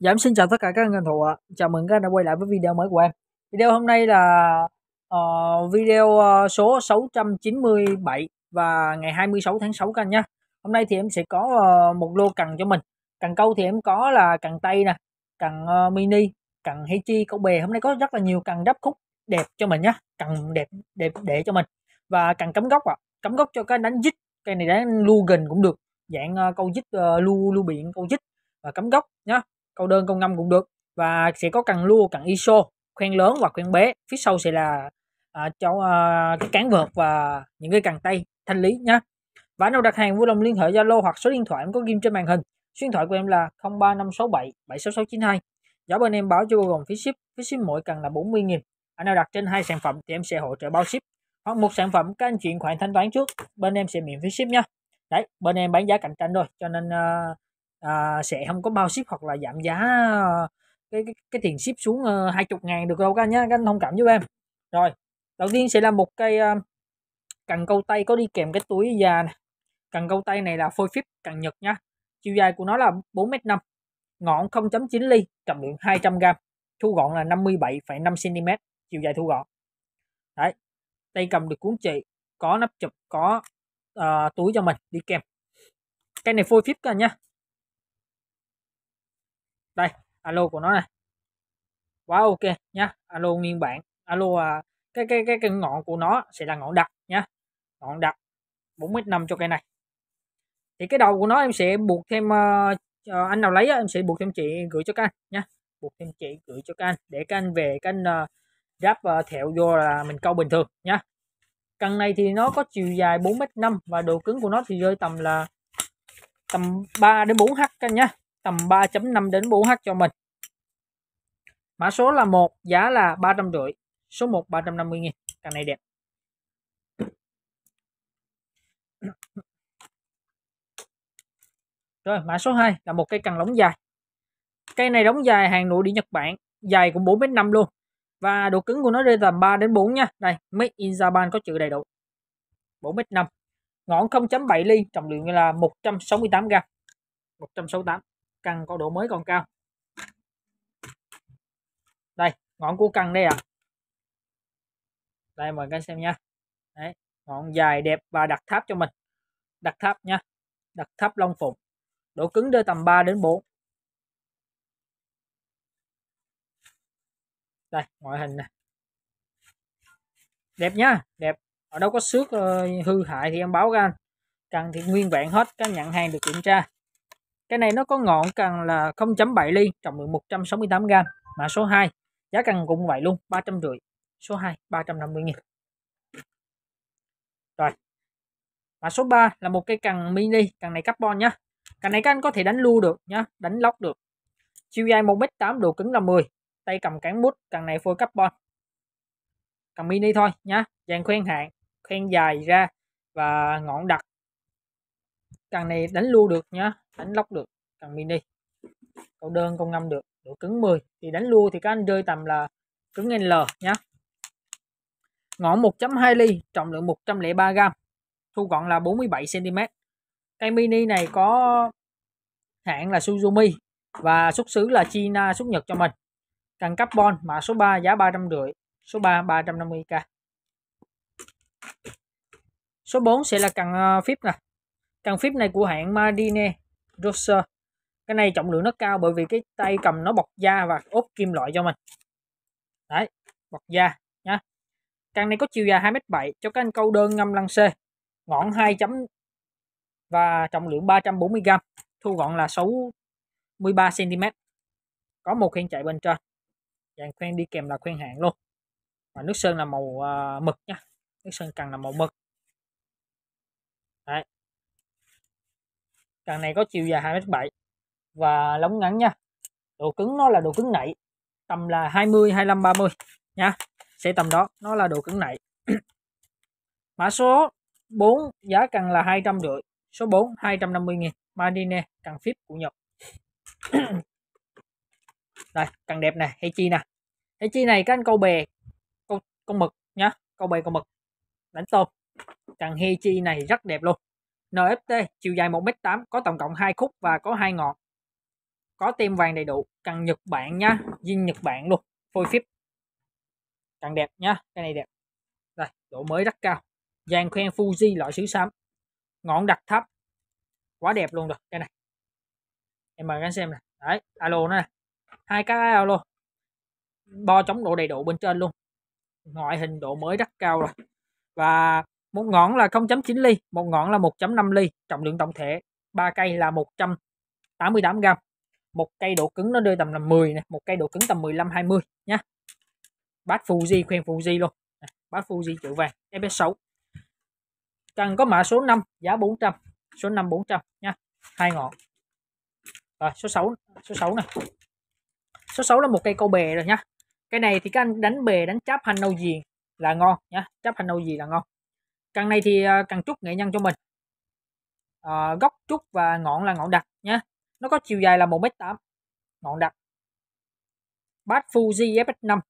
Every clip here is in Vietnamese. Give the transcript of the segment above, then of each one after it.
Dạ em xin chào tất cả các anh thành thủ ạ. Chào mừng các anh đã quay lại với video mới của em. Video hôm nay là uh, video uh, số 697 và ngày 26 tháng 6 các anh nhé. Hôm nay thì em sẽ có uh, một lô cần cho mình. Cần câu thì em có là cần tây nè, cần uh, mini, cần chi câu bè. Hôm nay có rất là nhiều cần đắp khúc đẹp cho mình nhé. Cần đẹp đẹp để cho mình. Và cần cấm góc ạ. cấm góc cho cái đánh dít. Cây này đánh lu gần cũng được. Dạng uh, câu dít uh, lu lu biển câu dít và cấm góc nhé câu đơn câu ngâm cũng được và sẽ có cần lua cần iso khoen lớn và khoen bé phía sau sẽ là à, cho à, cái cán vợt và những cái cần tay thanh lý nhá. và nào đặt hàng vui lòng liên hệ zalo hoặc số điện thoại em có ghim trên màn hình số điện thoại của em là 03567 76692 giá bên em báo cho bao gồm phí ship phí ship mỗi cần là 40.000 anh nào đặt trên hai sản phẩm thì em sẽ hỗ trợ bao ship hoặc một sản phẩm các anh chị khoản thanh toán trước bên em sẽ miễn phí ship nhá. đấy bên em bán giá cạnh tranh rồi cho nên uh, à, sẽ không có bao ship hoặc là giảm giá à, cái, cái cái tiền ship xuống ờ, hai chục ngàn được đâu các anh nhé các anh thông cảm giúp em rồi đầu tiên sẽ là một cây à, cần câu tay có đi kèm cái túi da này. cần câu tay này là phôi phíp cần nhật nhá chiều dài của nó là 4 m 5 ngọn 0.9 ly trọng lượng 200 g thu gọn là 57,5 cm chiều dài thu gọn đấy tay cầm được cuốn trị có nắp chụp có uh, túi cho mình đi kèm Cái này phôi phíp anh nhá đây alo của nó này quá ok nhá alo nguyên bản alo à, cái cái cái cái ngọn của nó sẽ là ngọn đặc nhá ngọn đặc 4 mét 5 cho cây này thì cái đầu của nó em sẽ buộc thêm uh, anh nào lấy em sẽ buộc thêm chị gửi cho các anh nhá buộc thêm chị gửi cho các anh để các anh về các anh uh, ráp uh, thẹo vô là mình câu bình thường nhá cần này thì nó có chiều dài 4 mét 5 và độ cứng của nó thì rơi tầm là tầm 3 đến 4 h các anh nhá tầm 3.5 đến 4H cho mình. Mã số là 1, giá là 350, số 1 350 nghìn Càng này đẹp. Rồi, mã số 2 là một cây cần lóng dài. Cây này đóng dài hàng nội địa Nhật Bản, dài cũng 4m5 luôn. Và độ cứng của nó rơi tầm 3 đến 4 nha. Đây, Made in Japan có chữ đầy đủ. 4m5. Ngọn 0.7 ly, trọng lượng là 168 g. 168 cần có độ mới còn cao đây ngọn của cần đây ạ à. đây mời các em xem nha đấy ngọn dài đẹp và đặt tháp cho mình đặt tháp nha đặt tháp long phụng độ cứng rơi tầm 3 đến 4 đây ngoại hình này đẹp nhá đẹp ở đâu có xước ờ, hư hại thì em báo ra cần thì nguyên vẹn hết các nhận hàng được kiểm tra cái này nó có ngọn cần là 0.7 ly, trọng lượng 168 g, mã số 2. Giá cần cũng vậy luôn, 350. Số 2 350 000 Rồi. Mã số 3 là một cây cần mini, cần này carbon nhá. Cần này các anh có thể đánh lưu được nhá, đánh lóc được. Chiều dài 1m8, độ cứng là 10, tay cầm cán bút cần này phôi carbon. Cần mini thôi nhá, dàn khuyên hạn, khuyên dài ra và ngọn đặc càng này đánh lưu được nhá đánh lóc được càng mini cầu đơn công ngâm được độ cứng 10 thì đánh lua thì các anh rơi tầm là cứng L nhá ngõ 1.2 ly trọng lượng 103 g thu gọn là 47 cm cây mini này có hãng là Suzumi và xuất xứ là China xuất Nhật cho mình càng carbon mã số 3 giá 300 350 số 3 350k số 4 sẽ là càng ờ, phíp nè cần phíp này của hãng Madine Roser. Cái này trọng lượng nó cao bởi vì cái tay cầm nó bọc da và ốp kim loại cho mình. Đấy, bọc da nhá. Căn này có chiều dài 2m7 cho các anh câu đơn ngâm lăng C. Ngọn 2 chấm và trọng lượng 340g. Thu gọn là 63cm. Có một khoen chạy bên trên. Dàn khoen đi kèm là khoen hạng luôn. Và nước sơn là màu uh, mực nhá, Nước sơn cần là màu mực. Đấy, đằng này có chiều dài 2 m bảy và lóng ngắn nha độ cứng nó là độ cứng nảy tầm là 20 25 30 nha sẽ tầm đó nó là độ cứng nảy mã số 4 giá cần là rưỡi số 4 250 nghìn Marine cần phíp của Nhật đây cần đẹp này hay chi nè hay chi này các anh câu bè câu, con mực nhá câu bè con mực đánh tôm cần hay chi này rất đẹp luôn NFT chiều dài 1m8 có tổng cộng 2 khúc và có hai ngọn. Có tem vàng đầy đủ, cần Nhật Bản nha, riêng Nhật Bản luôn, phôi phíp. Càng đẹp nha, cái này đẹp. Rồi, độ mới rất cao. Dàn khoen Fuji loại sứ xám. Ngọn đặt thấp. Quá đẹp luôn rồi, cái này. Em mời các anh xem nè. Đấy, alo nó nè. Hai cái alo. Bo chống độ đầy đủ bên trên luôn. Ngoại hình độ mới rất cao rồi. Và một ngọn là 0.9 ly một ngọn là 1.5 ly trọng lượng tổng thể ba cây là 188 gram một cây độ cứng nó rơi tầm là 10 này, một cây độ cứng tầm 15 20 nhá bát Fuji khuyên Fuji luôn bát Fuji chữ vàng FS6 cần có mã số 5 giá 400 số 5 400 nha hai ngọn rồi số 6 số 6 này số 6 là một cây câu bè rồi nhá cái này thì các anh đánh bè đánh cháp hành nâu gì là ngon nhá cháp hành nâu gì là ngon căn này thì ờ, càng trúc nghệ nhân cho mình à, gốc trúc và ngọn là ngọn đặc nhé nó có chiều dài là một m tám ngọn đặc bát Fuji fx năm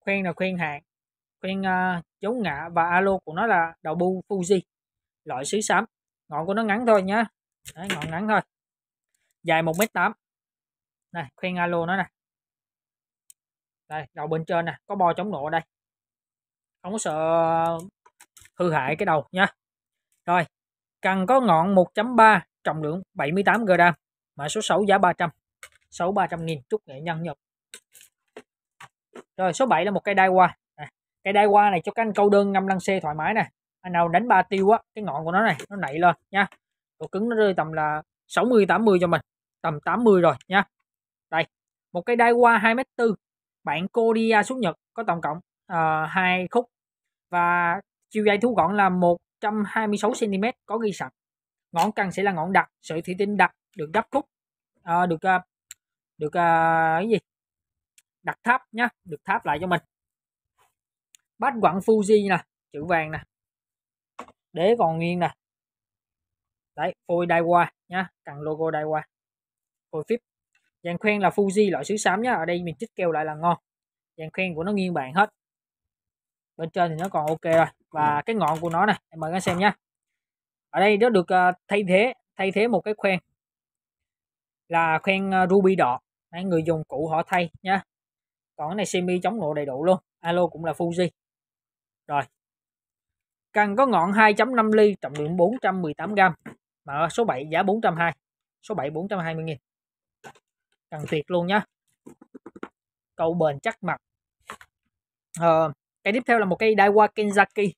khuyên là khuyên hạng khuyên ờ, uh, chống ngã và alo của nó là đầu bu Fuji loại xứ xám ngọn của nó ngắn thôi nhá Đấy, ngọn ngắn thôi dài một m tám này khuyên alo nó nè đây đầu bên trên nè có bo chống nổ đây không có sợ hư hại cái đầu nha rồi cần có ngọn 1.3 trọng lượng 78 g mã số 6 giá 300 6 300 nghìn chút nghệ nhân nhật rồi số 7 là một cây đai qua à, cây đai qua này cho các anh câu đơn ngâm lăng xe thoải mái nè anh nào đánh ba tiêu á cái ngọn của nó này nó nảy lên nha độ cứng nó rơi tầm là 60 80 cho mình tầm 80 rồi nha đây một cây đai qua 2m4 bạn Kodia xuất Nhật có tổng cộng uh, khúc và chiều dài thu gọn là 126 cm có ghi sẵn ngọn cần sẽ là ngọn đặc sợi thủy tinh đặc được gấp khúc à, được à, được à, cái gì đặt tháp nhá được tháp lại cho mình bát quặng Fuji nè chữ vàng nè đế còn nguyên nè đấy phôi đai qua nhá cần logo đai qua phôi phíp dàn khoen là Fuji loại xứ xám nhá ở đây mình chích keo lại là ngon dàn khoen của nó nghiêng bạn hết bên trên thì nó còn ok rồi Ừ. và cái ngọn của nó này em mời các xem nhé ở đây nó được ờ, thay thế thay thế một cái khoen là khoen ờ, ruby đỏ Đấy, người dùng cũ họ thay nhé còn cái này semi chống nổ đầy đủ luôn alo cũng là fuji rồi cần có ngọn 2.5 ly trọng lượng 418 gram mà số 7 giá 420 số 7 420 nghìn cần tuyệt luôn nhá câu bền chắc mặt ờ, cái tiếp theo là một cây Daiwa Kenzaki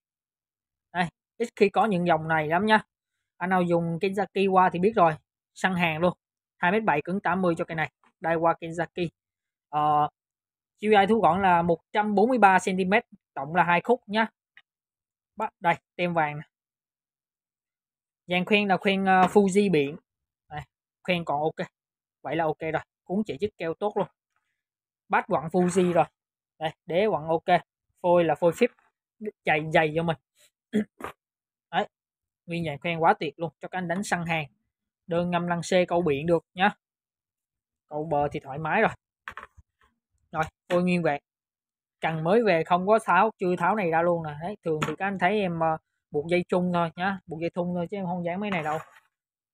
ít khi có những dòng này lắm nha anh nào dùng Kenzaki qua thì biết rồi săn hàng luôn 2m7 cứng 80 cho cây này Daiwa Kenzaki ờ, chiều dài thu gọn là 143cm tổng là hai khúc nhá bắt đây tem vàng này. dàn khuyên là khuyên uh, Fuji biển đây, khuyên còn ok vậy là ok rồi cũng chỉ chiếc keo tốt luôn bắt quặng Fuji rồi đây đế quặng ok phôi là phôi phíp chạy dày cho mình Nguyên dạng khoen quá tuyệt luôn cho các anh đánh săn hàng. Đơn ngâm lăng xê câu biển được nhá. Câu bờ thì thoải mái rồi. Rồi, ôi nguyên vẹn. Cần mới về không có tháo, chưa tháo này ra luôn nè. Đấy, thường thì các anh thấy em ờ, buộc dây chung thôi nhá, buộc dây thun thôi chứ em không dán mấy này đâu.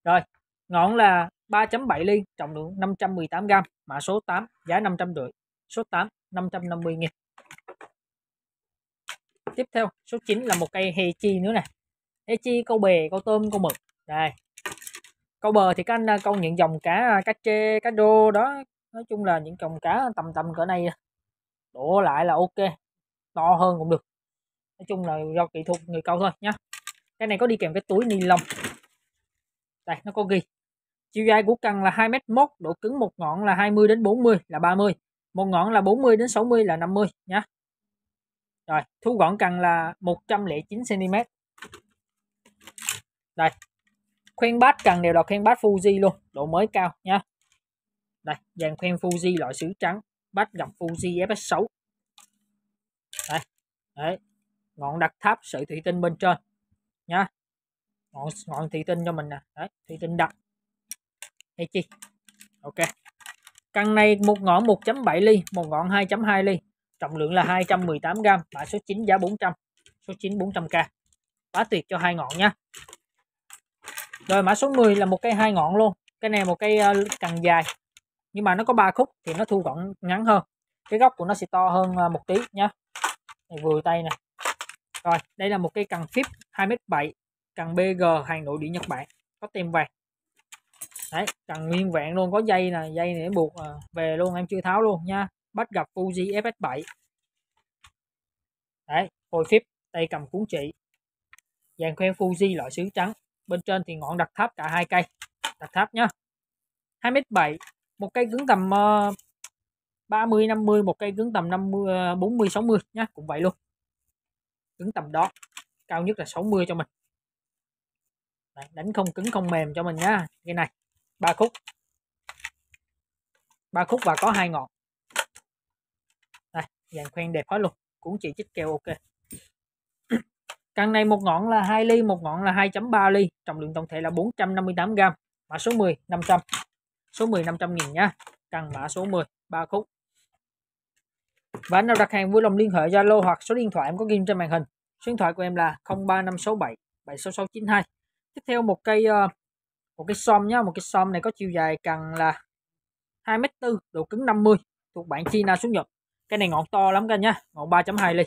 Rồi, ngọn là 3.7 ly, trọng lượng 518 gram mã số 8, giá rưỡi số 8 550 nghìn Tiếp theo, số 9 là một cây hề chi nữa nè ê chi câu bè câu tôm câu mực đây câu bờ thì các anh à, câu những dòng cá à, cá chê cá đô đó nói chung là những dòng cá tầm tầm cỡ này đổ lại là ok to hơn cũng được nói chung là do kỹ thuật người câu thôi nhá cái này có đi kèm cái túi ni lông đây nó có ghi chiều dài của cần là 2 m mốt độ cứng một ngọn là 20 đến 40 là 30 một ngọn là 40 đến 60 là 50 nhá rồi thu gọn cần là 109 cm đây khuyên bát cần đều là khuyên bát Fuji luôn độ mới cao nha đây dàn khuyên Fuji loại sứ trắng bát gặp Fuji FS6 đây đấy ngọn đặt tháp sự thủy tinh bên trên nha ngọn ngọn thủy tinh cho mình nè đấy thủy tinh đặt hay chi ok căn này một ngọn 1.7 ly một ngọn 2.2 ly trọng lượng là 218 g mã số 9 giá 400 số 9 400k quá tuyệt cho hai ngọn nhá rồi mã số 10 là một cây hai ngọn luôn cái này một cây ờ, càng dài nhưng mà nó có ba khúc thì nó thu gọn ngắn hơn cái góc của nó sẽ to hơn ờ, một tí nhá vừa tay nè rồi đây là một cây cần phíp 2m7 cần BG hàng nội địa Nhật Bản có tem vàng đấy cần nguyên vẹn luôn có dây nè dây này buộc ờ, về luôn em chưa tháo luôn nha bắt gặp Fuji FS7 đấy hồi phíp tay cầm cuốn chỉ dàn khoen Fuji loại sứ trắng bên trên thì ngọn đặt tháp cả hai cây đặt tháp nhá 2m7 một cây cứng tầm uh, 30 50 một cây cứng tầm 50 40 60 nhá cũng vậy luôn cứng tầm đó cao nhất là 60 cho mình Đấy, đánh không cứng không mềm cho mình nhá cái này ba khúc ba khúc và có hai ngọn đây dàn khoen đẹp hết luôn cũng chỉ chích keo ok càng này một ngọn là 2 ly, một ngọn là 2.3 ly, trọng lượng tổng thể là 458 g. Mã số 10 500. Số 10 500 000 nha. Căn mã số 10 3 khúc. Và anh nào đặt hàng vui lòng liên hệ Zalo hoặc số điện thoại em có ghi trên màn hình. Số điện thoại của em là 03567 76692. Tiếp theo một cây ờ, một cái som nhá, một cái som này có chiều dài cần là 2m4, độ cứng 50 thuộc bản China xuống nhập Cái này ngọn to lắm các anh nhá, ngọn 3.2 ly.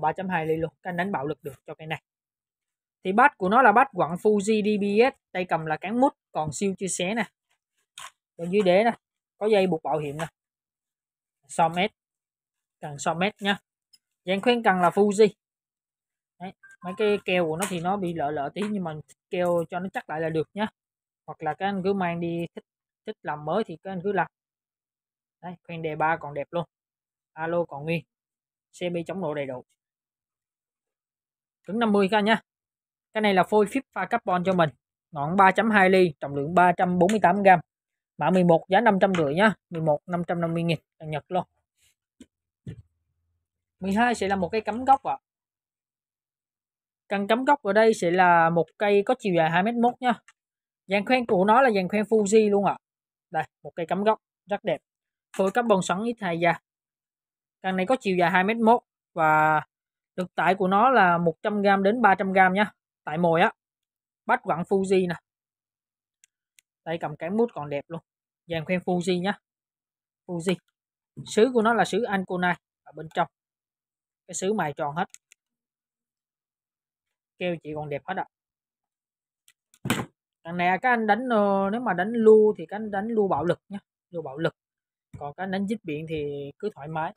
3.2 ly luôn cái đánh bạo lực được cho cây này thì bát của nó là bát quặng Fuji DBS tay cầm là cán mút còn siêu chia sẻ nè bên dưới đế nè có dây buộc bảo hiểm nè so mét cần so mét nha dạng khuyên cần là Fuji Đấy, mấy cái keo của nó thì nó bị lợ lợ tí nhưng mà keo cho nó chắc lại là được nhá hoặc là các anh cứ mang đi thích thích làm mới thì các anh cứ làm Đấy, khuyên đề ba còn đẹp luôn alo còn nguyên cb chống nổ đầy đủ cứng 50 các anh cái này là phôi phíp pha carbon cho mình ngọn 3.2 ly trọng lượng 348 g mã 11 giá 550 nhá 11 550 nghìn đồng Nhật luôn 12 sẽ là một cây cắm gốc ạ à. cần cắm gốc ở đây sẽ là một cây có chiều dài 2m1 nhá dàn khoen của nó là dàn khoen Fuji luôn ạ à. đây một cây cắm gốc rất đẹp phôi carbon xoắn ít hai da cần này có chiều dài 2m1 và được tải của nó là 100g đến 300g nhá tại mồi á bắt quặng Fuji nè tay cầm cái mút còn đẹp luôn vàng khoen Fuji nhá Fuji sứ của nó là sứ Anconai ở bên trong cái sứ mài tròn hết kêu chị còn đẹp hết ạ à. Đằng này các anh đánh ờ, nếu mà đánh lưu thì các anh đánh lưu bạo lực nhá, lưu bạo lực. Còn các anh đánh dứt biển thì cứ thoải mái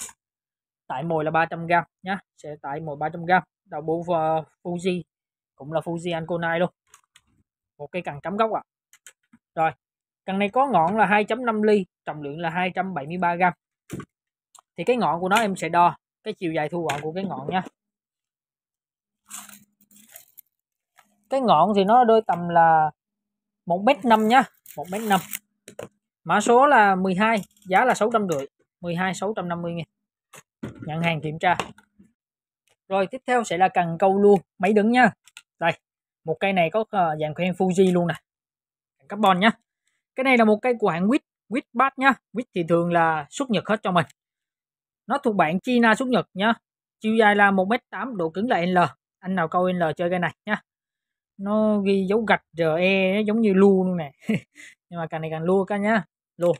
tải mồi là 300 g nhá sẽ tải mồi 300 g đầu bố uh, Fuji cũng là Fuji Anconai luôn một cây cần cắm gốc ạ à. rồi cần này có ngọn là 2.5 ly trọng lượng là 273 g thì cái ngọn của nó em sẽ đo cái chiều dài thu gọn của cái ngọn nha cái ngọn thì nó đôi tầm là 1 mét 5 nhá 1 mét 5 mã số là 12 giá là 650 12 650 nghìn nhận hàng kiểm tra rồi tiếp theo sẽ là cần câu luôn máy đứng nha đây một cây này có uh, dàn khoen Fuji luôn nè carbon nhá cái này là một cây của hãng Wit Wit Bat nhá Wit thì thường là xuất nhật hết cho mình nó thuộc bản China xuất nhật nhá chiều dài là 1m8 độ cứng là L anh nào câu L chơi cây này nhá nó ghi dấu gạch RE nó giống như lu luôn nè nhưng mà càng này càng lua cả nhá lu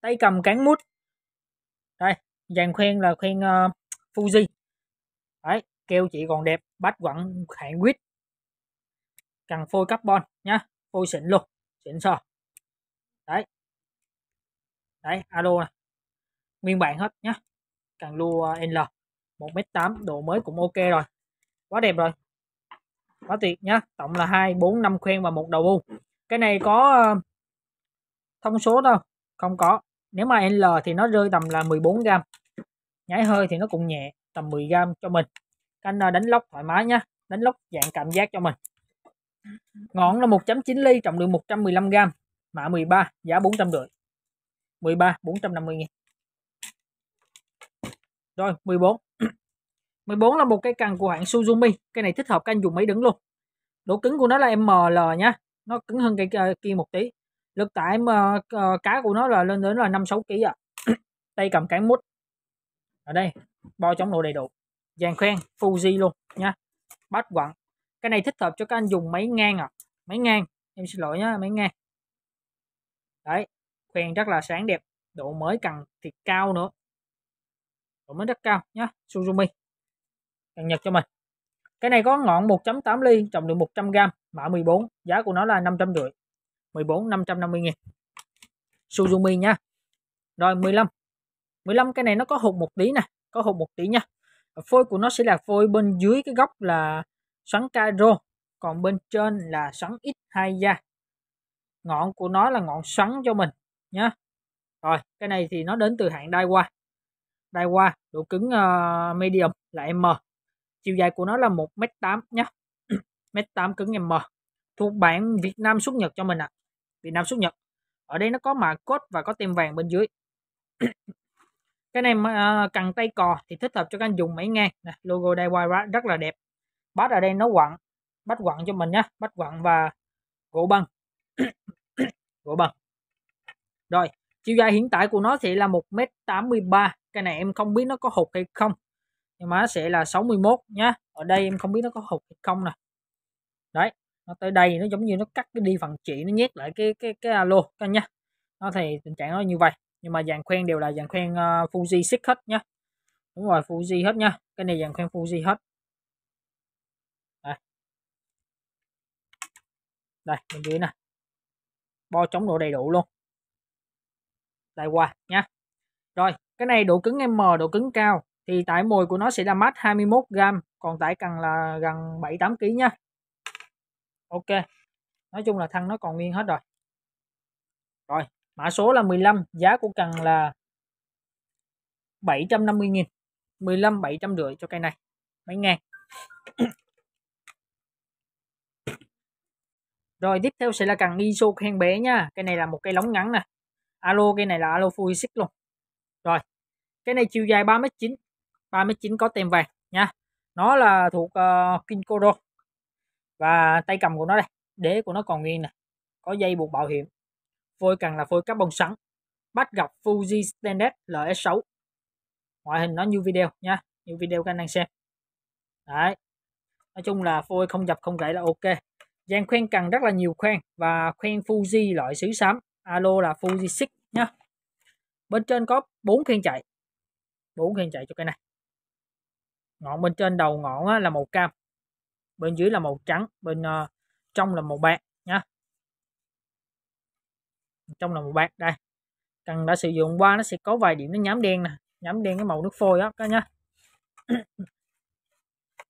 tay cầm cán mút đây dàn khoen là khoen uh, ờ, Fuji đấy keo chị còn đẹp bát quặng hạn quýt cần phôi carbon nhá phôi xịn luôn xịn sò, đấy đấy alo này nguyên bản hết nhá cần lua ờ, L một m tám, độ mới cũng ok rồi quá đẹp rồi quá tuyệt nhá tổng là hai bốn năm khoen và một đầu bu cái này có ờ, thông số đâu không có nếu mà L thì nó rơi tầm là 14 gram nhảy hơi thì nó cũng nhẹ tầm 10 gram cho mình canh à, đánh lóc thoải mái nhá đánh lóc dạng cảm giác cho mình ngọn là 1.9 ly trọng lượng 115 gram mã 13 giá 400 450 13 450 nghìn rồi 14 14 là một cái cần của hãng Suzumi cái này thích hợp canh dùng máy đứng luôn độ cứng của nó là ML nhá nó cứng hơn cây ờ, kia một tí lực tải mà ờ, cá của nó là lên đến là 5 6 kg ạ tay cầm cán mút đây bo chống nổ đầy đủ dàn khoen Fuji luôn nha bắt quặng cái này thích hợp cho các anh dùng máy ngang à máy ngang em xin lỗi nhá máy ngang đấy khoen rất là sáng đẹp độ mới cần thì cao nữa độ mới rất cao nhá Suzumi cần nhật cho mình cái này có ngọn 1.8 ly trọng lượng 100g mã 14 giá của nó là 550 14 550 nghìn Suzumi nha rồi 15 15 cái này nó có hụt một tí nè có hụt một tí nha phôi của nó sẽ là phôi bên dưới cái góc là xoắn Cairo còn bên trên là xoắn X2 da ngọn của nó là ngọn xoắn cho mình nhá rồi cái này thì nó đến từ hãng Daiwa Daiwa độ cứng uh, medium là M chiều dài của nó là 1m8 nhá 1m8 cứng M thuộc bản Việt Nam xuất Nhật cho mình ạ à. Việt Nam xuất Nhật ở đây nó có mã code và có tem vàng bên dưới cái này uh, cần tay cò thì thích hợp cho các anh dùng máy ngang nè, logo DIY rất là đẹp bát ở đây nó quặng bắt quặng cho mình nhé bắt quặng và gỗ băng gỗ băng rồi chiều dài hiện tại của nó sẽ là 1m83 cái này em không biết nó có hụt hay không nhưng mà nó sẽ là 61 nhá ở đây em không biết nó có hụt hay không nè đấy nó tới đây nó giống như nó cắt cái đi phần chỉ nó nhét lại cái cái cái alo các nhá nó thì tình trạng nó như vậy nhưng mà dàn khoen đều là dàn khoen uh, Fuji Six hết nhá đúng rồi Fuji hết nhá cái này dàn khoen Fuji hết đây đây bên dưới nè bo chống độ đầy đủ luôn lại qua nhá rồi cái này độ cứng M độ cứng cao thì tải mồi của nó sẽ là mát 21 gram, còn tải cần là gần 7 8 kg nhá ok nói chung là thân nó còn nguyên hết rồi rồi mã số là 15 giá của cần là 750.000 15 700 rưỡi cho cây này mấy ngàn rồi tiếp theo sẽ là cần ISO khen bé nha cây này là một cây lóng ngắn nè alo cây này là alo full xích luôn rồi cái này chiều dài 3m9 3m9 có tem vàng nha nó là thuộc uh, ờ, Kinkoro và tay cầm của nó đây đế của nó còn nguyên nè có dây buộc bảo hiểm phôi càng là phôi carbon sẵn bắt gặp Fuji Standard LS6 ngoại hình nó như video nha như video các anh đang xem đấy nói chung là phôi không dập không gãy là ok Giang khoen cần rất là nhiều khoen và khoen Fuji loại xứ xám alo là Fuji 6 nhá bên trên có 4 khoen chạy 4 khoen chạy cho cái này ngọn bên trên đầu ngọn là màu cam bên dưới là màu trắng bên uh, trong là màu bạc trong lòng bạc đây cần đã sử dụng qua nó sẽ có vài điểm nó nhám đen nè nhám đen cái màu nước phôi đó các nhá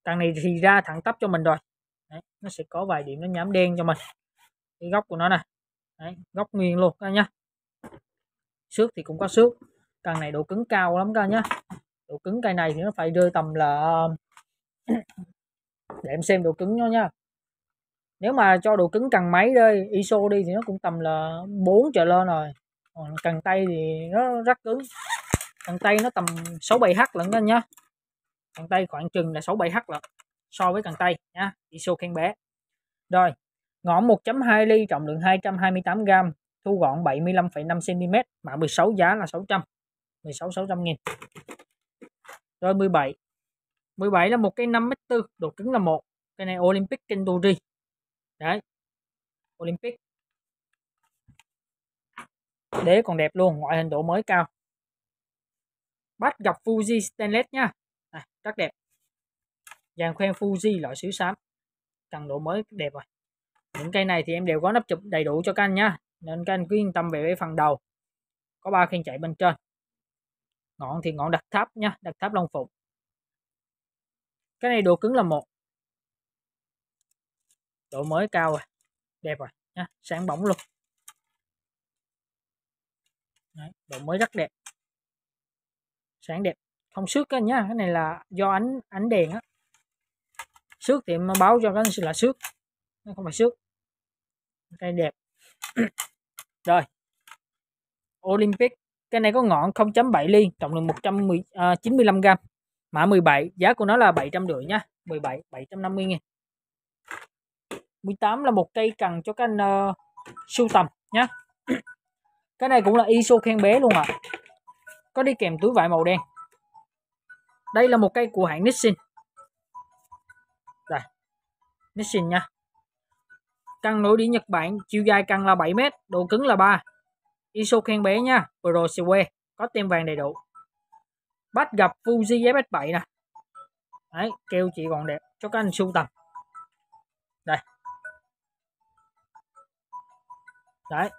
cần này thì ra thẳng tắp cho mình rồi Đấy, nó sẽ có vài điểm nó nhám đen cho mình cái góc của nó này Đấy, góc nguyên luôn các nhá xước thì cũng có xước cần này độ cứng cao lắm các nhá độ cứng cây này thì nó phải rơi tầm là để em xem độ cứng nó nha nếu mà cho độ cứng cần máy đây ISO đi thì nó cũng tầm là 4 trở lên rồi còn cần tay thì nó rất cứng cần tay nó tầm 67H lẫn đó nhá cần tay khoảng chừng là 67H lận so với cần tay nhá ISO khen bé rồi ngõm 1.2 ly trọng lượng 228g thu gọn 75,5cm mã 16 giá là 600 16 600 nghìn rồi 17 17 là một cái 5m4 độ cứng là một cái này Olympic Kenduri đấy Olympic đế còn đẹp luôn ngoại hình độ mới cao bắt gặp Fuji stainless nha à, rất đẹp dàn khoen Fuji loại xíu xám cần độ mới đẹp rồi những cây này thì em đều có nắp chụp đầy đủ cho các anh nhá nên các anh cứ yên tâm về cái phần đầu có ba khiên chạy bên trên ngọn thì ngọn đặt tháp nhá đặt tháp long phụng cái này độ cứng là một độ mới cao rồi đẹp rồi nhá sáng bóng luôn Đấy, độ mới rất đẹp sáng đẹp không xước cái nhá cái này là do ánh ánh đèn á xước thì báo cho cái là xước nó không phải xước cây đẹp rồi Olympic cái này có ngọn 0.7 ly trọng lượng 195 à, gram mã 17 giá của nó là 700 rưỡi nhá 17 750 nghìn 18 là một cây cần cho các anh uh, sưu tầm nhé cái này cũng là iso khen bé luôn ạ à. có đi kèm túi vải màu đen đây là một cây của hãng Nissin đây Nissin nha căn nổi đĩa Nhật Bản chiều dài căn là 7m độ cứng là 3 ISO khen bé nha Pro Sewe có tem vàng đầy đủ bắt gặp Fuji FS7 nè Đấy, kêu chị còn đẹp cho các anh sưu tầm đây đấy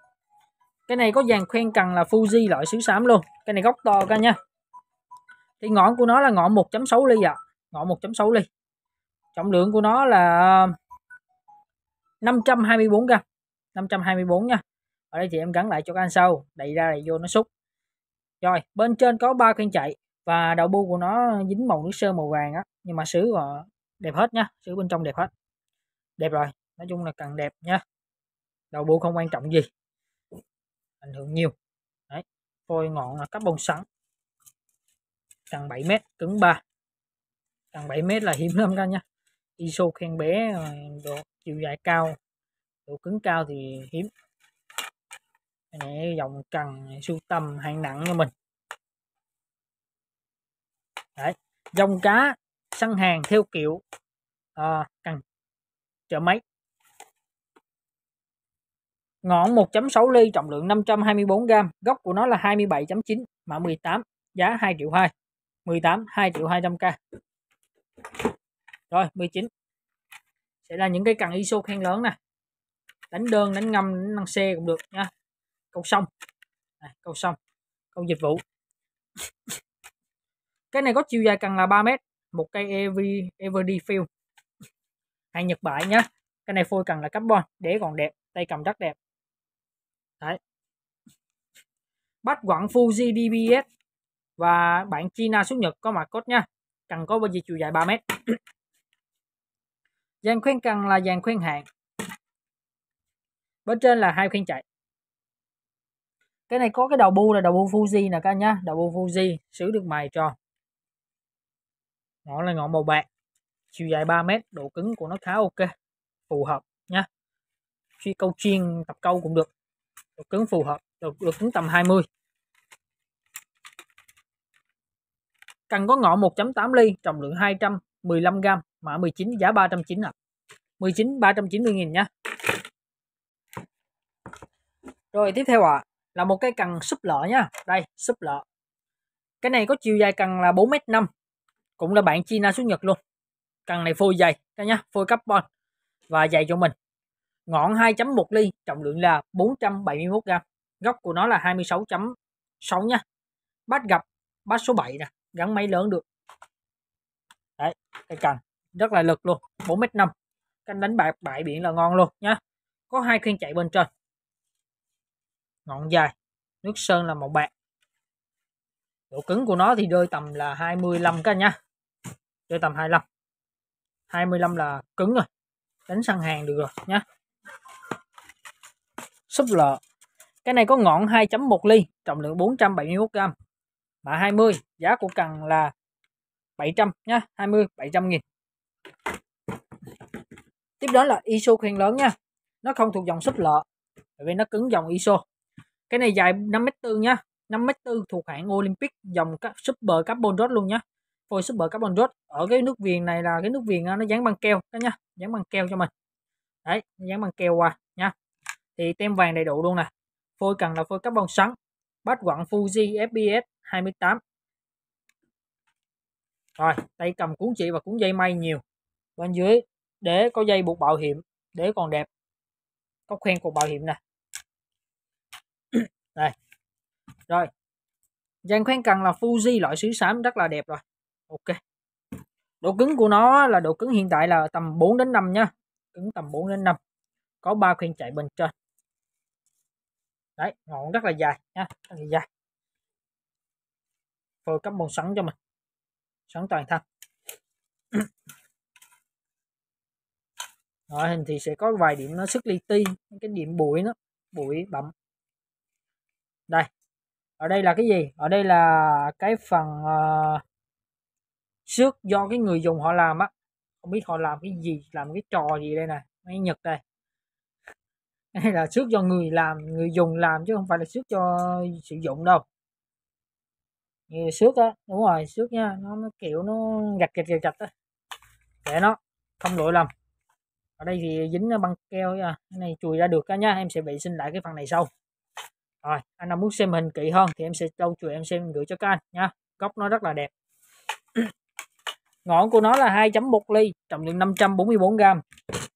cái này có dàn khoen cần là Fuji loại xứ xám luôn cái này góc to cả nha thì ngọn của nó là ngọn 1.6 ly ạ à. ngọn 1.6 ly trọng lượng của nó là 524 gram 524 nha ở đây thì em gắn lại cho các anh sau đẩy ra đậy vô nó xúc rồi bên trên có ba khoen chạy và đầu bu của nó dính màu nước sơn màu vàng á nhưng mà sứ đẹp hết nha sứ bên trong đẹp hết đẹp rồi nói chung là cần đẹp nha đầu bộ không quan trọng gì ảnh hưởng nhiều Đấy. phôi ngọn là carbon sắn càng 7 mét cứng 3 càng 7 mét là hiếm lắm các nha ISO khen bé độ chiều dài cao độ cứng cao thì hiếm cái dòng cần sưu tầm hạng nặng cho mình Đấy. dòng cá săn hàng theo kiểu à, ờ, cần chợ máy Ngọn 1.6 ly trọng lượng 524 gram, gốc của nó là 27.9 mã 18, giá 2 triệu 2. 18 2 triệu 200k. Rồi 19. Sẽ là những cái cần ISO khen lớn nè. Đánh đơn, đánh ngâm, đánh năng xe cũng được nha. Câu xong. Này, câu xong. Câu dịch vụ. cái này có chiều dài cần là 3 mét, một cây EV EVD fill. Hàng Nhật bại nhá. Cái này phôi cần là carbon, để còn đẹp, tay cầm rất đẹp đấy bắt quặng Fuji DBS và bạn China xuất Nhật có mặt cốt nha cần có bao nhiêu chiều dài 3 mét dàn khuyên cần là dàn khuyên hàng bên trên là hai khuyên chạy cái này có cái đầu bu là đầu bu Fuji nè các nhá đầu bu Fuji xử được mài cho ngọn là ngọn màu bạc chiều dài 3 mét độ cứng của nó khá ok phù hợp nhá khi câu chiên tập câu cũng được độ cứng phù hợp độ, độ cứng tầm 20 cần có ngọn 1.8 ly trọng lượng 215 g mã 19 giá 390 ạ. 19 390 000 nha. Rồi tiếp theo ạ, à, là một cái cần súp lọ nha. Đây, súp lọ. Cái này có chiều dài cần là 4m5. Cũng là bạn China xuất Nhật luôn. Cần này phôi dày các nhá, phôi carbon và dày cho mình. Ngọn 2.1 ly, trọng lượng là 471 gram. Gốc của nó là 26.6 nha. Bát gặp, bát số 7 nè, gắn máy lớn được. Đấy, cái cành rất là lực luôn, 4 mét 5 Canh đánh bạc bãi biển là ngon luôn nhá. Có hai khuyên chạy bên trên. Ngọn dài, nước sơn là màu bạc. Độ cứng của nó thì rơi tầm là 25 cái nha. Rơi tầm 25. 25 là cứng rồi đánh sang hàng được rồi nhá súp lợ cái này có ngọn 2.1 ly trọng lượng 471 gram mã 20 giá của cần là 700 nha 20 700 nghìn tiếp đó là iso khuyên lớn nha nó không thuộc dòng súp lợ bởi vì nó cứng dòng iso cái này dài 5m4 nha 5m4 thuộc hãng Olympic dòng super carbon rod luôn nhá phôi super carbon rod ở cái nước viền này là cái nước viền nó dán băng keo đó nha dán băng keo cho mình đấy dán băng keo qua thì tem vàng đầy đủ luôn nè phôi cần là phôi carbon sắn bát quặng Fuji FBS 28 rồi tay cầm cuốn chỉ và cuốn dây may nhiều bên dưới để có dây buộc bảo hiểm để còn đẹp có khoen cột bảo hiểm nè đây rồi dàn khoen cần là Fuji loại sứ xám rất là đẹp rồi ok độ cứng của nó là độ cứng hiện tại là tầm 4 đến 5 nha cứng tầm 4 đến 5 có ba khoen chạy bên trên đấy ngọn rất là dài nha rất là dài phơi cấp bồn sẵn cho mình sẵn toàn thân ngoại hình thì sẽ có vài điểm nó sức li ti cái điểm bụi nó bụi bậm đây ở đây là cái gì ở đây là cái phần uh, xước do cái người dùng họ làm á không biết họ làm cái gì làm cái trò gì đây nè mấy nhật đây hay là xước cho người làm người dùng làm chứ không phải là xước cho sử dụng đâu như xước á đúng rồi xước nha nó, nó kiểu nó gạch gạch gạch gạch á để nó không lỗi lầm ở đây thì dính băng keo nha. cái này chùi ra được cả nha em sẽ vệ sinh lại cái phần này sau rồi anh nào muốn xem hình kỹ hơn thì em sẽ lâu chùi em xem gửi cho các anh nha góc nó rất là đẹp ngọn của nó là 2.1 ly trọng lượng 544 gram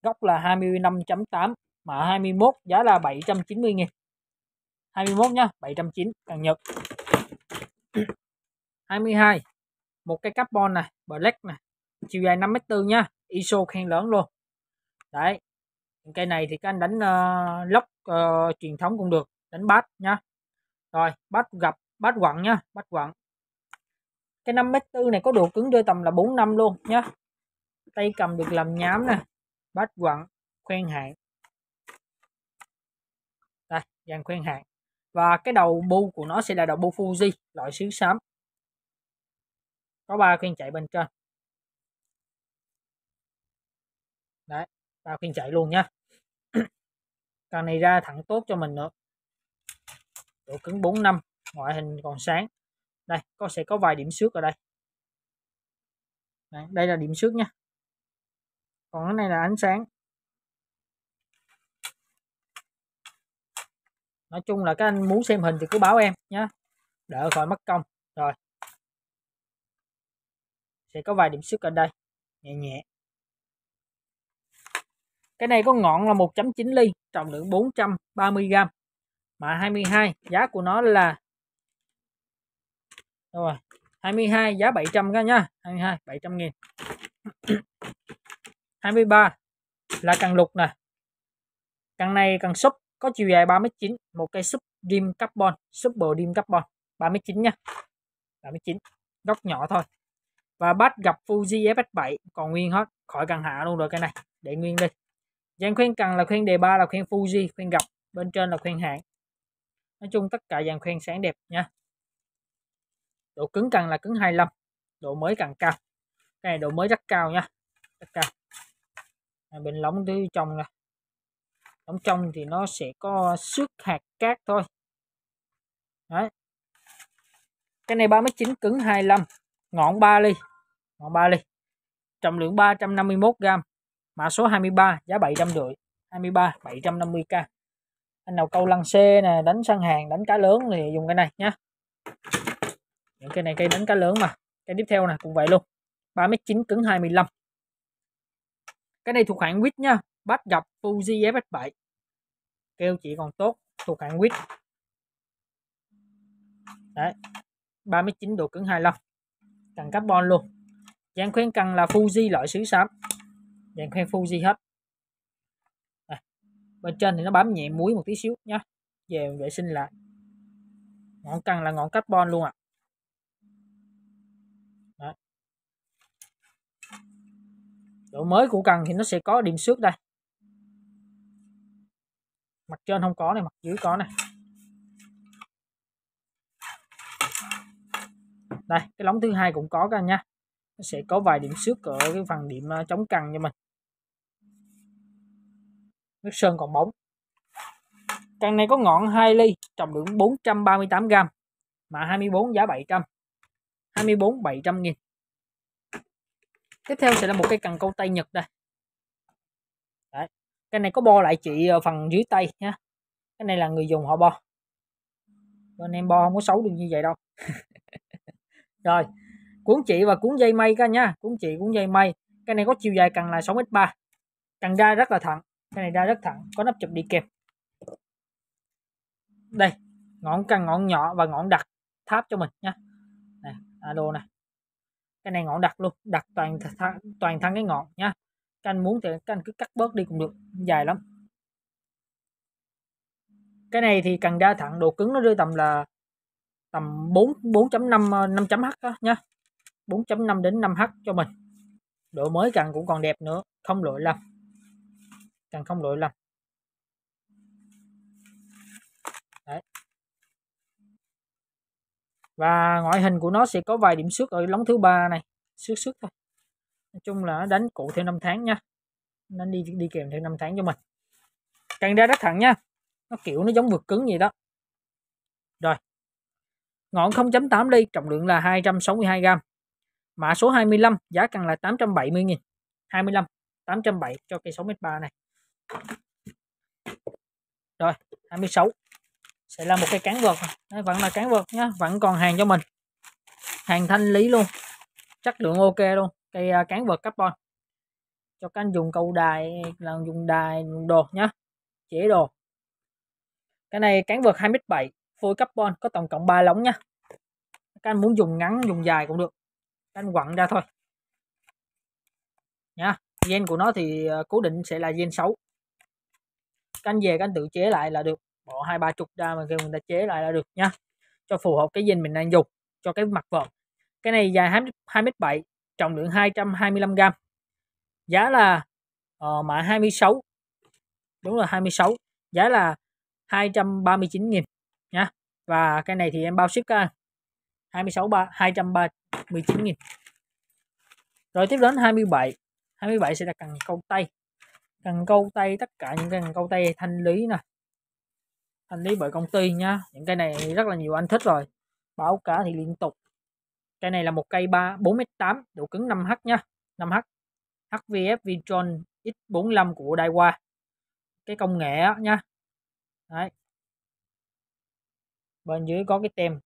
góc là 25.8 mã 21 giá là 790 000 21 nhá, 790 càng Nhật. 22. Một cái carbon này, black này, chiều dài 5 m nha, ISO khen lớn luôn. Đấy. Cây này thì các anh đánh uh, lốc uh, truyền thống cũng được, đánh bát nha. Rồi, bát gặp bát quặng nha, bát quặng. Cái 5 m này có độ cứng rơi tầm là 4 năm luôn nhá. Tay cầm được làm nhám nè, bát quặng khoen hạng dàn khuyên hạn và cái đầu bu của nó sẽ là đầu bu Fuji loại xứ xám có ba khuyên chạy bên trên đấy ba khuyên chạy luôn nhá càng này ra thẳng tốt cho mình nữa độ cứng 4 năm ngoại hình còn sáng đây có sẽ có vài điểm xước ở đây đấy, đây là điểm xước nhá còn cái này là ánh sáng nói chung là các anh muốn xem hình thì cứ báo em nhé đỡ khỏi mất công rồi sẽ có vài điểm xước ở đây nhẹ nhẹ cái này có ngọn là 1.9 ly trọng lượng 430 g mã 22 giá của nó là rồi 22 giá 700 cái nhá 22 700 nghìn 23 là cần lục nè cần này cần súp có chiều dài 3m9 một cây sub dim carbon super rim carbon 39 nha 39 góc nhỏ thôi và bắt gặp Fuji FX7 còn nguyên hết khỏi cần hạ luôn rồi cái này để nguyên đi dàn khuyên cần là khuyên đề ba là khuyên Fuji khuyên gặp bên trên là khuyên hạng nói chung tất cả dàn khuyên sáng đẹp nha độ cứng cần là cứng 25 độ mới càng cao cái này độ mới rất cao nha rất cao bên lóng thứ trong nè ống trong thì nó sẽ có xước hạt cát thôi Đấy. cái này 39 cứng 25 ngọn 3 ly ngọn 3 ly trọng lượng 351 gram mã số 23 giá 700 rưỡi 23 750k anh nào câu lăng xe nè đánh săn hàng đánh cá lớn thì dùng cái này nhé. những cái này cây đánh cá lớn mà cái tiếp theo nè cũng vậy luôn 39 cứng 25 cái này thuộc hãng quýt nha bắt gặp Fuji FX7 kêu chỉ còn tốt thuộc hãng width đấy 39 độ cứng 25 cần carbon luôn dàn khuyên cần là Fuji loại sứ xám dàn khuyên Fuji hết à, bên trên thì nó bám nhẹ muối một tí xíu nhá về vệ sinh lại ngọn cần là ngọn carbon luôn ạ à. độ mới của cần thì nó sẽ có điểm xước đây mặt trên không có này mặt dưới có này đây cái lóng thứ hai cũng có các anh nha nó sẽ có vài điểm xước ở cái phần điểm ờ, chống căng cho mình nước sơn còn bóng Càng này có ngọn 2 ly, trọng lượng 438 g, mã 24 giá 700. 24 700 nghìn. Tiếp theo sẽ là một cái cần câu tay Nhật đây cái này có bo lại chị ờ, phần dưới tay nhá cái này là người dùng họ bo bên em bo không có xấu được như vậy đâu rồi cuốn chị và cuốn dây mây các nhá cuốn chị cuốn dây mây cái này có chiều dài cần là 6m3 cần ra rất là thẳng cái này ra rất thẳng có nắp chụp đi kèm đây ngọn cần ngọn nhỏ và ngọn đặt tháp cho mình nhá nè alo nè cái này ngọn đặt luôn đặt toàn th toàn thân cái ngọn nhá các anh muốn thì các anh cứ cắt bớt đi cũng được dài lắm cái này thì cần đa thẳng độ cứng nó rơi tầm là tầm 4 4.5 5.h đó nhá 4.5 đến 5h cho mình độ mới cần cũng còn đẹp nữa không lỗi lầm cần không lỗi lầm Đấy. và ngoại hình của nó sẽ có vài điểm xước ở lóng thứ ba này xước xước thôi nói chung là đánh cụ theo năm tháng nha nên đi đi kèm theo năm tháng cho mình càng ra rất thẳng nha nó kiểu nó giống vượt cứng gì đó rồi ngọn 0.8 ly trọng lượng là 262 gram mã số 25 giá càng là 870 nghìn 25 870 cho cây 6m3 này rồi 26 sẽ là một cái cán vợt Đấy, vẫn là cán vợt nhá vẫn còn hàng cho mình hàng thanh lý luôn chất lượng ok luôn cây à, cán vợt carbon cho các anh dùng câu đài là dùng đài dùng đồ nhá chế đồ cái này cán vợt 2m7 phôi carbon có tổng cộng 3 lóng nhá các anh muốn dùng ngắn dùng dài cũng được các anh quặn ra thôi nhá gen của nó thì à, cố định sẽ là gen xấu các anh về các anh tự chế lại là được bỏ hai ba chục ra mà kêu người ta chế lại là được nhá cho phù hợp cái gen mình đang dùng cho cái mặt vợt cái này dài 2m7 trọng lượng 225 g. Giá là uh, mã 26. Đúng là 26. Giá là 239 000 nhá. Và cái này thì em bao ship các anh. 26 3 239 000 Rồi tiếp đến 27. 27 sẽ là cần câu tay. Cần câu tay tất cả những cái cần câu tay thanh lý nè. Thanh lý bởi công ty nhá. Những cái này rất là nhiều anh thích rồi. Báo cá thì liên tục cây này là một cây 3 48 độ cứng 5H nha 5H HVF Vitron X45 của Daiwa cái công nghệ á nha Đấy. bên dưới có cái tem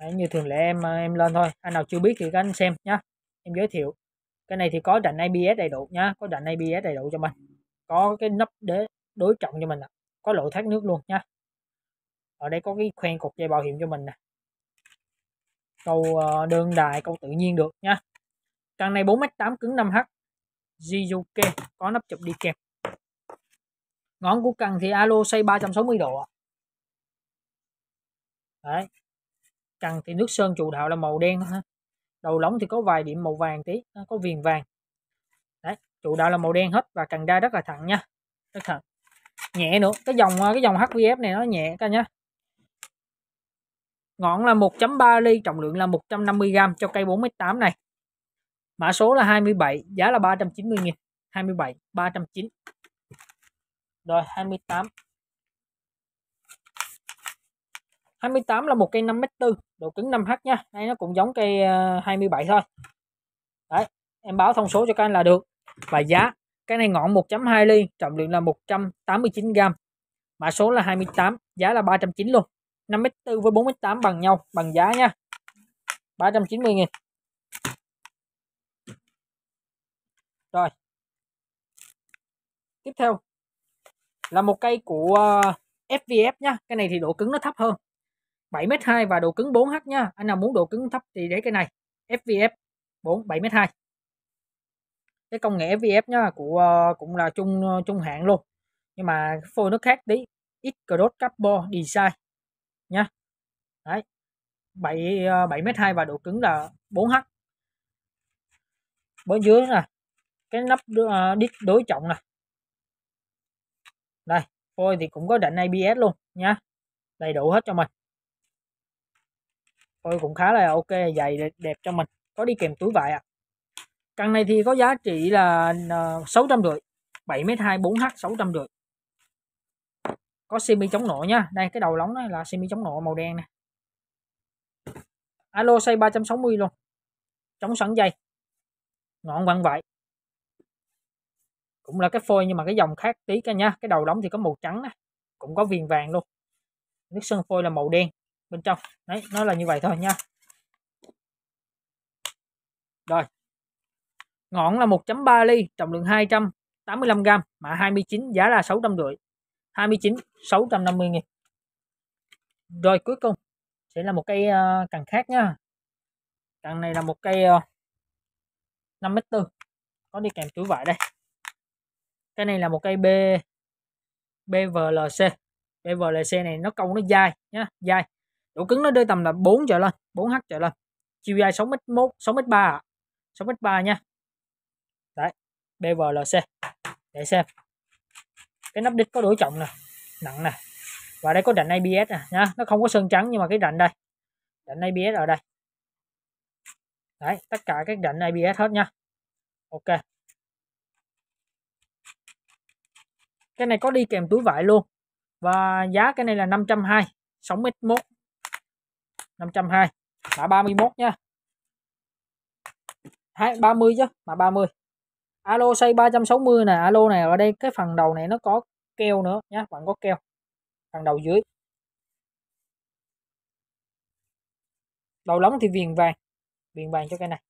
Đấy, như thường lệ em ờ, em lên thôi anh nào chưa biết thì các anh xem nhá em giới thiệu cái này thì có đạn ABS đầy đủ nhá có đạn ABS đầy đủ cho mình có cái nắp để đối trọng cho mình có lỗ thoát nước luôn nhá ở đây có cái khoen cột dây bảo hiểm cho mình nè cầu ờ, đơn đài cầu tự nhiên được nha căn này 4m8 cứng 5h Jizuke có nắp chụp đi kèm ngón của cần thì alo xoay 360 độ đấy cần thì nước sơn chủ đạo là màu đen thôi đầu lóng thì có vài điểm màu vàng tí có viền vàng đấy chủ đạo là màu đen hết và cần đa rất là thẳng nha rất thẳng nhẹ nữa cái dòng ờ, cái dòng hvf này nó nhẹ cả nhá Ngọn là 1.3 ly, trọng lượng là 150g cho cây 48 này. Mã số là 27, giá là 390 nghìn 27, 309. Rồi 28. 28 là một cây 5m4, độ cứng 5h nha. Đây nó cũng giống cây 27 ờ, thôi. Đấy, em báo thông số cho các anh là được. Và giá, cái này ngọn 1.2 ly, trọng lượng là 189g. Mã số là 28, giá là 390 luôn. 54 với 48 bằng nhau, bằng giá nha. 390 000 Rồi. Tiếp theo là một cây của FVF ờ, nha. Cái này thì độ cứng nó thấp hơn. 7m2 và độ cứng 4h nha. Anh nào muốn độ cứng thấp thì lấy cái này. FVF 4 7m2. Cái công nghệ FVF nha của ờ, cũng là trung ờ, trung hạn luôn. Nhưng mà phôi nó khác tí. X Cross Carbon Design nha đấy 7 7 ờ, mét 2 và độ cứng là 4h bên dưới là cái nắp ờ, đít đối trọng nè đây thôi thì cũng có định ABS luôn nha đầy đủ hết cho mình tôi cũng khá là ok dày đẹp, cho mình có đi kèm túi vải ạ à. căn này thì có giá trị là ờ, rưỡi 7 mét 2 4h rưỡi có semi chống nổ nha đây cái đầu lóng đó là semi chống nổ màu đen nè alo xây 360 luôn chống sẵn dây ngọn quặng vậy cũng là cái phôi nhưng mà cái dòng khác tí cái nha cái đầu đóng thì có màu trắng này. cũng có viền vàng luôn nước sơn phôi là màu đen bên trong đấy nó là như vậy thôi nha rồi ngọn là 1.3 ly trọng lượng 285 gram mã 29 giá là rưỡi 29 650 nghìn rồi cuối cùng sẽ là một cây uh, ờ, càng khác nhá càng này là một cây uh, 5m4 có đi kèm túi vải đây cái này là một cây B BVLC BVLC này nó câu nó dai nhá dai độ cứng nó rơi tầm là 4 trở lên 4H trở lên chiều dài 6m1 6m3 6m3 nha đấy BVLC để xem cái nắp đít có đổi trọng nè nặng nè và đây có rãnh ABS nè nhá nó không có sơn trắng nhưng mà cái rãnh đây rãnh ABS ở đây đấy tất cả các rãnh ABS hết nha ok cái này có đi kèm túi vải luôn và giá cái này là 520 60m1 520 mã 31 nha 30 chứ mà 30 alo xây 360 nè alo này ở đây cái phần đầu này nó có keo nữa nhé bạn có keo phần đầu dưới đầu lóng thì viền vàng viền vàng cho cái này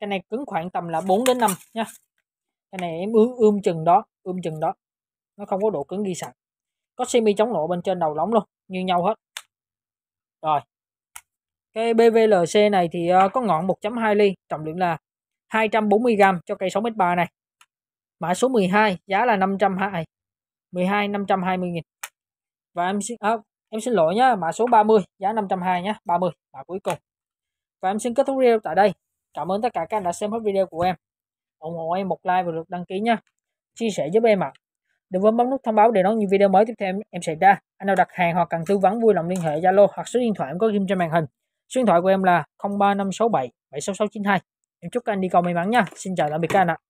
cái này cứng khoảng tầm là 4 đến 5 nhé cái này em ướm ươm chừng đó ươm chừng đó nó không có độ cứng ghi sẵn có semi chống nổ bên trên đầu lóng luôn như nhau hết rồi cái BVLC này thì ờ, có ngọn 1.2 ly trọng lượng là 240g cho cây 6m3 này. Mã số 12 giá là 520 12 520 000 Và em xin à, em xin lỗi nhá, mã số 30 giá 520 nhá, 30 mã cuối cùng. Và em xin kết thúc video tại đây. Cảm ơn tất cả các anh đã xem hết video của em. ủng hộ em một like và được đăng ký nhá. Chia sẻ giúp em ạ. À. Đừng quên bấm nút thông báo để đón những video mới tiếp theo em, em sẽ ra. Anh nào đặt hàng hoặc cần tư vấn vui lòng liên hệ Zalo hoặc số điện thoại em có ghi trên màn hình. Số điện thoại của em là 035677 76692 em chúc anh đi câu may mắn nha xin chào tạm biệt các anh ạ